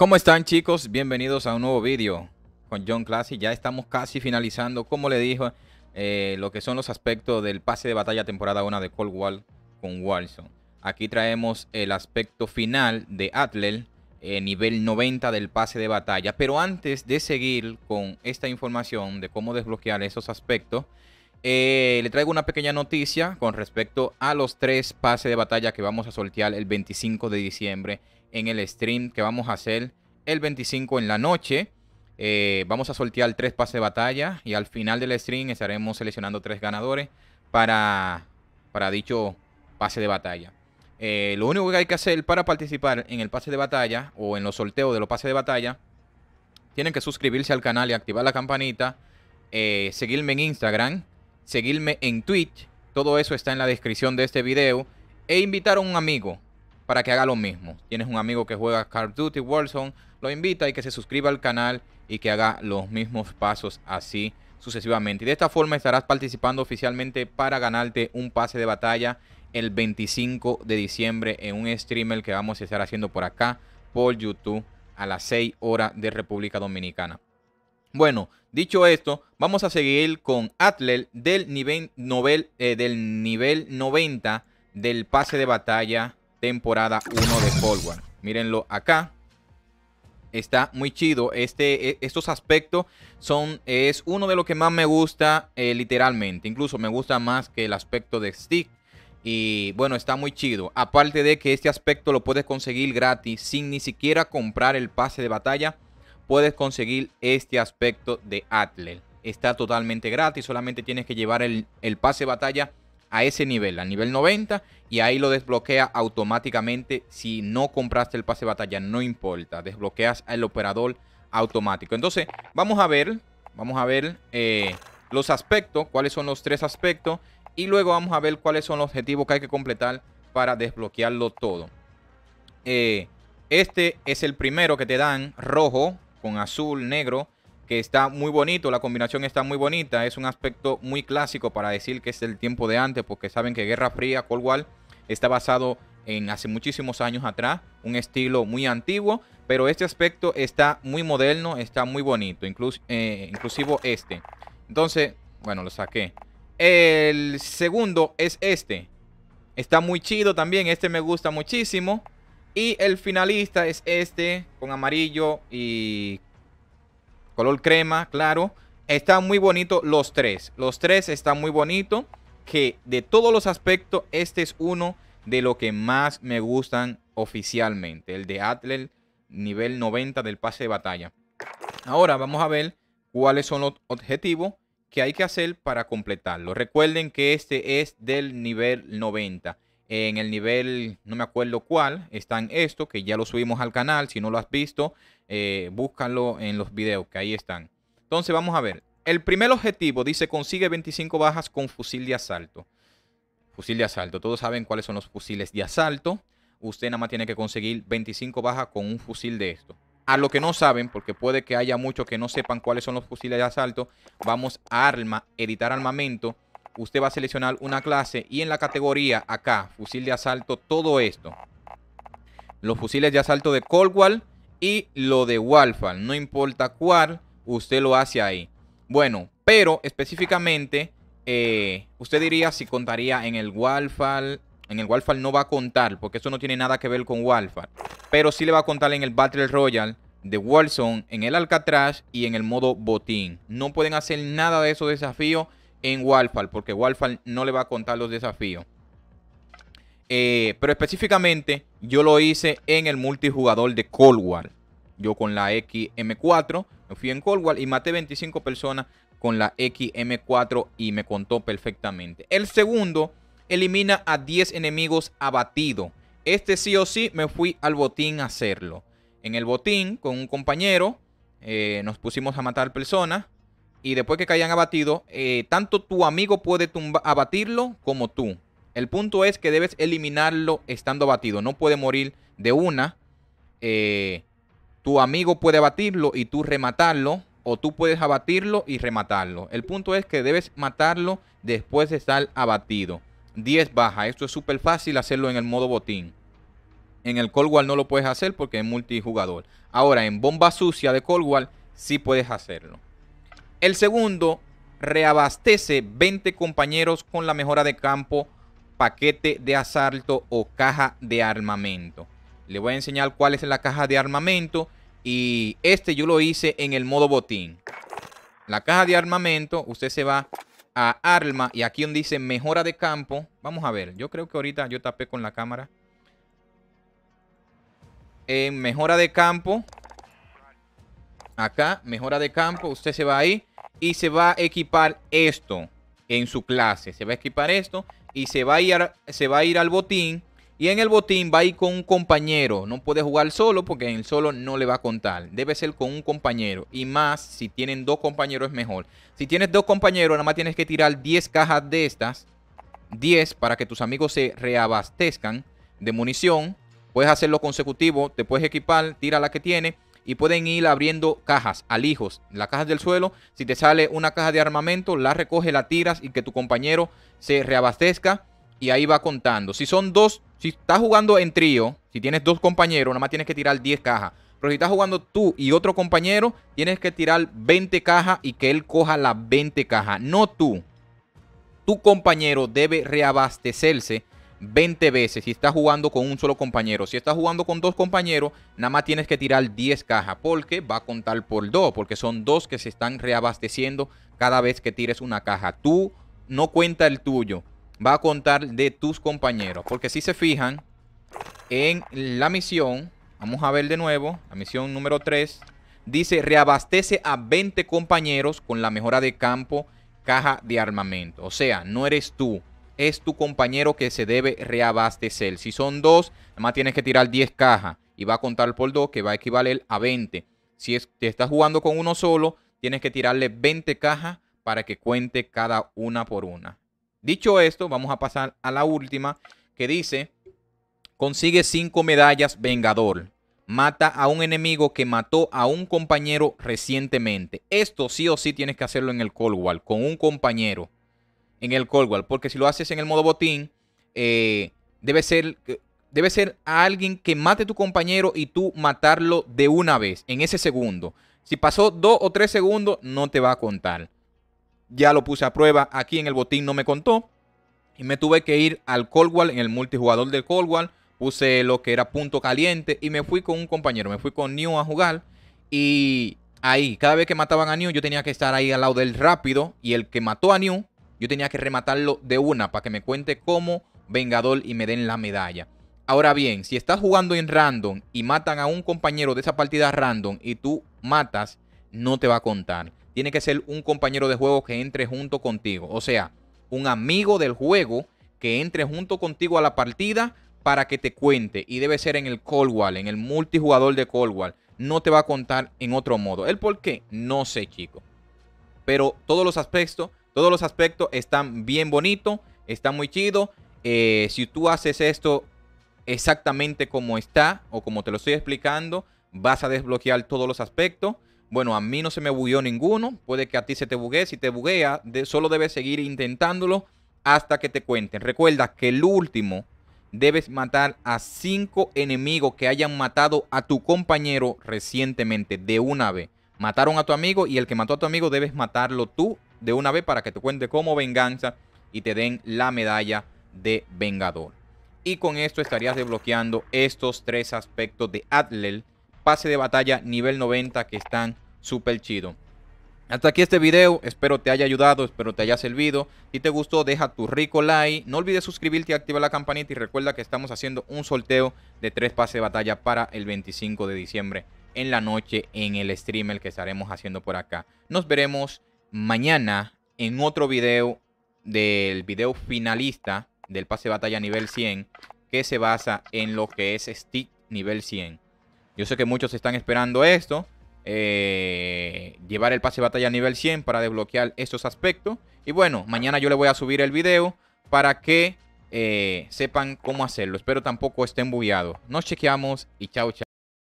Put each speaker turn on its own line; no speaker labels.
¿Cómo están chicos? Bienvenidos a un nuevo vídeo con John Classy. Ya estamos casi finalizando, como le dijo, eh, lo que son los aspectos del pase de batalla temporada 1 de Cold War con Warzone. Aquí traemos el aspecto final de Atlel, eh, nivel 90 del pase de batalla. Pero antes de seguir con esta información de cómo desbloquear esos aspectos, eh, le traigo una pequeña noticia con respecto a los tres pases de batalla que vamos a sortear el 25 de diciembre en el stream que vamos a hacer el 25 en la noche. Eh, vamos a sortear tres pases de batalla y al final del stream estaremos seleccionando tres ganadores para, para dicho pase de batalla. Eh, lo único que hay que hacer para participar en el pase de batalla o en los sorteos de los pases de batalla, tienen que suscribirse al canal y activar la campanita, eh, seguirme en Instagram, seguirme en Twitch, todo eso está en la descripción de este video e invitar a un amigo para que haga lo mismo. Tienes un amigo que juega Call of Duty, Warzone, lo invita y que se suscriba al canal y que haga los mismos pasos así sucesivamente. Y de esta forma estarás participando oficialmente para ganarte un pase de batalla el 25 de diciembre en un streamer que vamos a estar haciendo por acá, por YouTube, a las 6 horas de República Dominicana. Bueno, dicho esto, vamos a seguir con Atlel. del nivel, novel, eh, del nivel 90 del pase de batalla temporada 1 de War Mírenlo acá. Está muy chido. Este, e, estos aspectos son, es uno de los que más me gusta eh, literalmente. Incluso me gusta más que el aspecto de stick. Y bueno, está muy chido. Aparte de que este aspecto lo puedes conseguir gratis sin ni siquiera comprar el pase de batalla. Puedes conseguir este aspecto de Atler. Está totalmente gratis. Solamente tienes que llevar el, el pase de batalla a ese nivel, a nivel 90, y ahí lo desbloquea automáticamente. Si no compraste el pase de batalla, no importa, desbloqueas al operador automático. Entonces, vamos a ver, vamos a ver eh, los aspectos, cuáles son los tres aspectos, y luego vamos a ver cuáles son los objetivos que hay que completar para desbloquearlo todo. Eh, este es el primero que te dan rojo con azul, negro que está muy bonito, la combinación está muy bonita, es un aspecto muy clásico para decir que es el tiempo de antes, porque saben que Guerra Fría, Cold War, está basado en hace muchísimos años atrás, un estilo muy antiguo, pero este aspecto está muy moderno, está muy bonito, incluso eh, inclusivo este. Entonces, bueno, lo saqué. El segundo es este. Está muy chido también, este me gusta muchísimo. Y el finalista es este, con amarillo y color crema, claro. Están muy bonitos los tres. Los tres están muy bonitos. Que de todos los aspectos, este es uno de los que más me gustan oficialmente. El de Atler nivel 90 del pase de batalla. Ahora vamos a ver cuáles son los objetivos que hay que hacer para completarlo. Recuerden que este es del nivel 90 en el nivel, no me acuerdo cuál, están esto, que ya lo subimos al canal. Si no lo has visto, eh, búscalo en los videos, que ahí están. Entonces vamos a ver. El primer objetivo dice consigue 25 bajas con fusil de asalto. Fusil de asalto. Todos saben cuáles son los fusiles de asalto. Usted nada más tiene que conseguir 25 bajas con un fusil de esto. A lo que no saben, porque puede que haya muchos que no sepan cuáles son los fusiles de asalto, vamos a arma, editar armamento usted va a seleccionar una clase y en la categoría acá, fusil de asalto, todo esto. Los fusiles de asalto de Coldwall y lo de Walfall, no importa cuál, usted lo hace ahí. Bueno, pero específicamente, eh, usted diría si contaría en el Walfal. En el Walfal no va a contar, porque eso no tiene nada que ver con Walfal. Pero sí le va a contar en el Battle Royale de Warzone, en el Alcatraz y en el modo botín. No pueden hacer nada de esos desafíos en Warfall, porque Warfall no le va a contar los desafíos. Eh, pero específicamente yo lo hice en el multijugador de Cold War. Yo con la XM4 me fui en Cold War y maté 25 personas con la XM4 y me contó perfectamente. El segundo elimina a 10 enemigos abatido. Este sí o sí me fui al botín a hacerlo. En el botín con un compañero eh, nos pusimos a matar personas y después que caigan abatido, eh, tanto tu amigo puede abatirlo como tú. El punto es que debes eliminarlo estando abatido. No puede morir de una. Eh, tu amigo puede abatirlo y tú rematarlo. O tú puedes abatirlo y rematarlo. El punto es que debes matarlo después de estar abatido. 10 baja. Esto es súper fácil hacerlo en el modo botín. En el Cold War no lo puedes hacer porque es multijugador. Ahora, en bomba sucia de Cold War sí puedes hacerlo. El segundo reabastece 20 compañeros con la mejora de campo, paquete de asalto o caja de armamento. Le voy a enseñar cuál es la caja de armamento y este yo lo hice en el modo botín. La caja de armamento, usted se va a arma y aquí donde dice mejora de campo, vamos a ver, yo creo que ahorita yo tapé con la cámara. En mejora de campo, acá, mejora de campo, usted se va ahí y se va a equipar esto en su clase. Se va a equipar esto y se va a ir, se va a ir al botín. Y en el botín va a ir con un compañero. No puede jugar solo porque en el solo no le va a contar. Debe ser con un compañero. Y más, si tienen dos compañeros es mejor. Si tienes dos compañeros, nada más tienes que tirar 10 cajas de estas. 10 para que tus amigos se reabastezcan de munición. Puedes hacerlo consecutivo. Te puedes equipar. Tira la que tiene y pueden ir abriendo cajas, alijos, las cajas del suelo. Si te sale una caja de armamento, la recoge, la tiras y que tu compañero se reabastezca y ahí va contando. Si son dos, si estás jugando en trío, si tienes dos compañeros, nada más tienes que tirar 10 cajas. Pero si estás jugando tú y otro compañero, tienes que tirar 20 cajas y que él coja las 20 cajas, no tú. Tu compañero debe reabastecerse 20 veces si estás jugando con un solo compañero. Si estás jugando con dos compañeros, nada más tienes que tirar 10 cajas porque va a contar por dos, porque son dos que se están reabasteciendo cada vez que tires una caja. Tú no cuenta el tuyo, va a contar de tus compañeros. Porque si se fijan en la misión, vamos a ver de nuevo, la misión número 3, dice reabastece a 20 compañeros con la mejora de campo, caja de armamento. O sea, no eres tú es tu compañero que se debe reabastecer. Si son dos, además tienes que tirar 10 cajas y va a contar por dos que va a equivaler a 20. Si estás jugando con uno solo, tienes que tirarle 20 cajas para que cuente cada una por una. Dicho esto, vamos a pasar a la última que dice, consigue 5 medallas vengador. Mata a un enemigo que mató a un compañero recientemente. Esto sí o sí tienes que hacerlo en el Cold con un compañero en el Coldwell. Porque si lo haces en el modo botín, eh, debe ser. Eh, debe ser a alguien que mate tu compañero y tú matarlo de una vez, en ese segundo. Si pasó dos o tres segundos, no te va a contar. Ya lo puse a prueba. Aquí en el botín no me contó. Y me tuve que ir al Coldwell, en el multijugador del Coldwell. Puse lo que era punto caliente. Y me fui con un compañero. Me fui con New a jugar. Y ahí, cada vez que mataban a New, yo tenía que estar ahí al lado del rápido. Y el que mató a New yo tenía que rematarlo de una para que me cuente como vengador y me den la medalla. Ahora bien, si estás jugando en random y matan a un compañero de esa partida random y tú matas, no te va a contar. Tiene que ser un compañero de juego que entre junto contigo. O sea, un amigo del juego que entre junto contigo a la partida para que te cuente. Y debe ser en el Cold en el multijugador de Cold No te va a contar en otro modo. ¿El por qué? No sé, chico. Pero todos los aspectos todos los aspectos están bien bonitos, está muy chido. Eh, si tú haces esto exactamente como está o como te lo estoy explicando, vas a desbloquear todos los aspectos. Bueno, a mí no se me bugueó ninguno. Puede que a ti se te buguee. Si te buguea, solo debes seguir intentándolo hasta que te cuenten. Recuerda que el último debes matar a cinco enemigos que hayan matado a tu compañero recientemente de una vez. Mataron a tu amigo y el que mató a tu amigo debes matarlo tú de una vez para que te cuente como venganza y te den la medalla de vengador. Y con esto estarías desbloqueando estos tres aspectos de Atlel, pase de batalla nivel 90 que están súper chido. Hasta aquí este video, espero te haya ayudado, espero te haya servido. Si te gustó, deja tu rico like. No olvides suscribirte, activar la campanita y recuerda que estamos haciendo un sorteo de tres pases de batalla para el 25 de diciembre en la noche en el streamer que estaremos haciendo por acá. Nos veremos mañana en otro video del video finalista del pase de batalla nivel 100 que se basa en lo que es stick nivel 100. Yo sé que muchos están esperando esto, eh, llevar el pase de batalla nivel 100 para desbloquear estos aspectos. Y bueno, mañana yo le voy a subir el video para que eh, sepan cómo hacerlo. Espero tampoco estén bugueados. Nos chequeamos y chau chao.